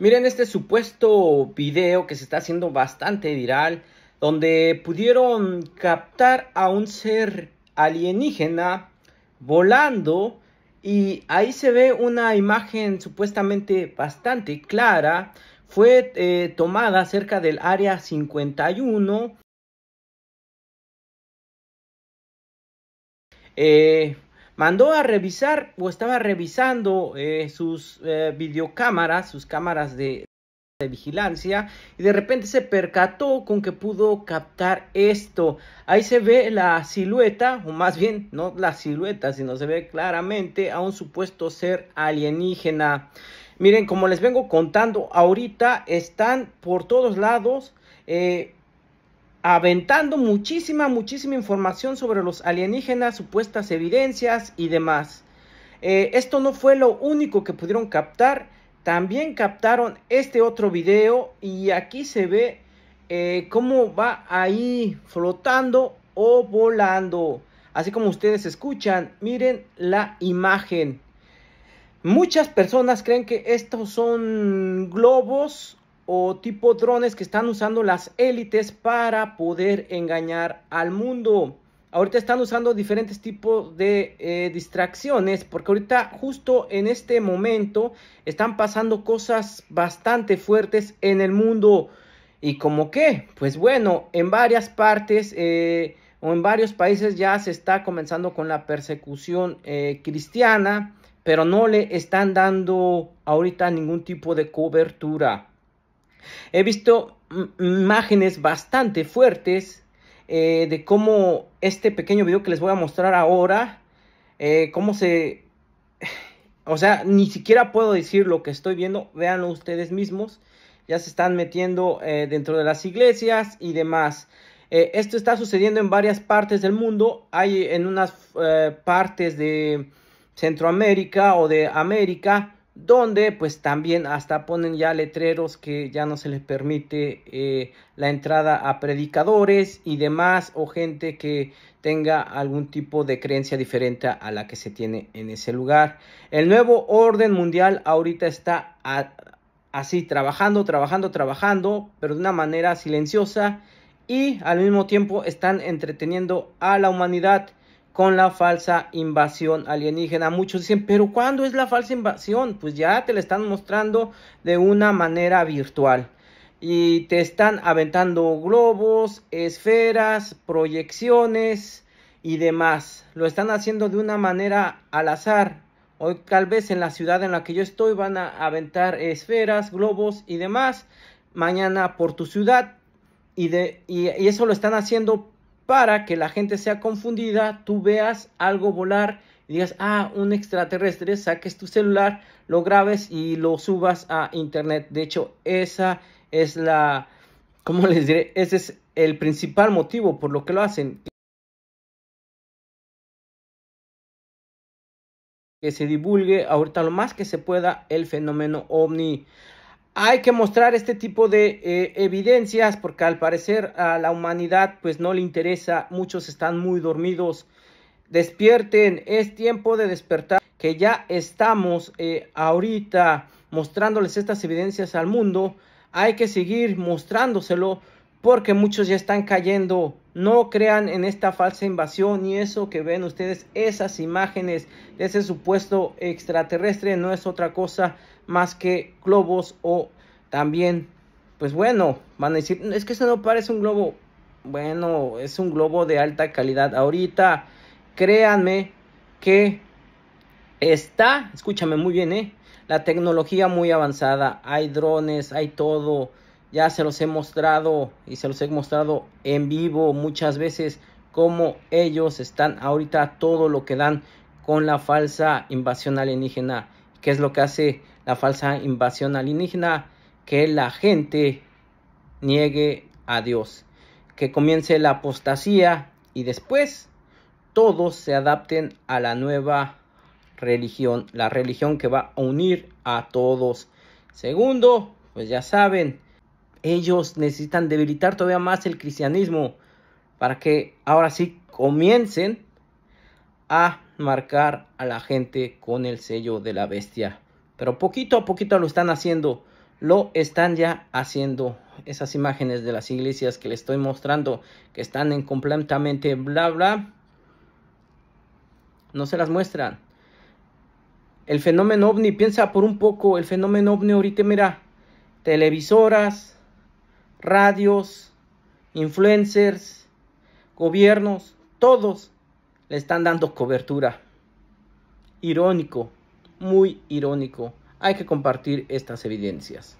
Miren este supuesto video que se está haciendo bastante viral, donde pudieron captar a un ser alienígena volando y ahí se ve una imagen supuestamente bastante clara. Fue eh, tomada cerca del área 51. Eh, mandó a revisar o estaba revisando eh, sus eh, videocámaras, sus cámaras de, vigilancia y de repente se percató con que pudo captar esto. Ahí se ve la silueta, o más bien no la silueta, sino se ve claramente a un supuesto ser alienígena. Miren, como les vengo contando ahorita, están por todos lados. Eh, aventando muchísima, muchísima información sobre los alienígenas, supuestas evidencias y demás. Eh, esto no fue lo único que pudieron captar, también captaron este otro video y aquí se ve eh, cómo va ahí flotando o volando. Así como ustedes escuchan, miren la imagen. Muchas personas creen que estos son globos o tipo drones que están usando las élites para poder engañar al mundo. Ahorita están usando diferentes tipos de eh, distracciones porque ahorita justo en este momento están pasando cosas bastante fuertes en el mundo. ¿Y como qué? Pues bueno, en varias partes eh, o en varios países ya se está comenzando con la persecución eh, cristiana, pero no le están dando ahorita ningún tipo de cobertura. He visto imágenes bastante fuertes eh, de cómo este pequeño video que les voy a mostrar ahora, eh, cómo se... O sea, ni siquiera puedo decir lo que estoy viendo, veanlo ustedes mismos, ya se están metiendo eh, dentro de las iglesias y demás. esto está sucediendo en varias partes del mundo, hay en unas partes de Centroamérica o de América, donde pues también hasta ponen ya letreros que ya no se les permite eh, la entrada a predicadores y demás o gente que tenga algún tipo de creencia diferente a la que se tiene en ese lugar. El nuevo orden mundial ahorita está así trabajando, trabajando, trabajando, pero de una manera silenciosa y al mismo tiempo están entreteniendo a la humanidad con la falsa invasión alienígena. Muchos dicen, pero ¿cuándo es la falsa invasión? Pues ya te la están mostrando de una manera virtual. Y te están aventando globos, esferas, proyecciones y demás. Lo están haciendo de una manera al azar. Hoy tal vez en la ciudad en la que yo estoy van a aventar esferas, globos y demás. Mañana por tu ciudad. Y, de, y eso lo están haciendo para que la gente sea confundida, tú veas algo volar y digas, ah, un extraterrestre, saques tu celular, lo grabes y lo subas a internet. De hecho, esa es la, ¿cómo les diré? Ese es el principal motivo por lo que lo hacen. Que se divulgue ahorita lo más que se pueda el fenómeno ovni hay que mostrar este tipo de eh, evidencias porque al parecer a la humanidad pues no le interesa, muchos están muy dormidos. Despierten, es tiempo de despertar, que ya estamos eh, ahorita mostrándoles estas evidencias al mundo, hay que seguir mostrándoselo porque muchos ya están cayendo. No crean en esta falsa invasión y eso que ven ustedes, esas imágenes de ese supuesto extraterrestre no es otra cosa más que globos o también, pues bueno, van a decir, es que eso no parece un globo. Bueno, es un globo de alta calidad. Ahorita, créanme que está, escúchame muy bien, ¿eh? La tecnología muy avanzada, hay drones, hay todo ya se los he mostrado y se los he mostrado en vivo muchas veces cómo ellos están ahorita todo lo que dan con la falsa invasión alienígena. ¿Qué es lo que hace la falsa invasión alienígena? Que la gente niegue a Dios, que comience la apostasía y después todos se adapten a la nueva religión, la religión que va a unir a todos. Segundo, pues ya saben, ellos necesitan debilitar todavía más el cristianismo para que ahora sí comiencen a marcar a la gente con el sello de la bestia. Pero poquito a poquito lo están haciendo, lo están ya haciendo. Esas imágenes de las iglesias que les estoy mostrando que están en completamente bla bla, no se las muestran. El fenómeno ovni, piensa por un poco, el fenómeno ovni ahorita, mira, televisoras, radios, influencers, gobiernos, todos le están dando cobertura. Irónico, muy irónico. Hay que compartir estas evidencias.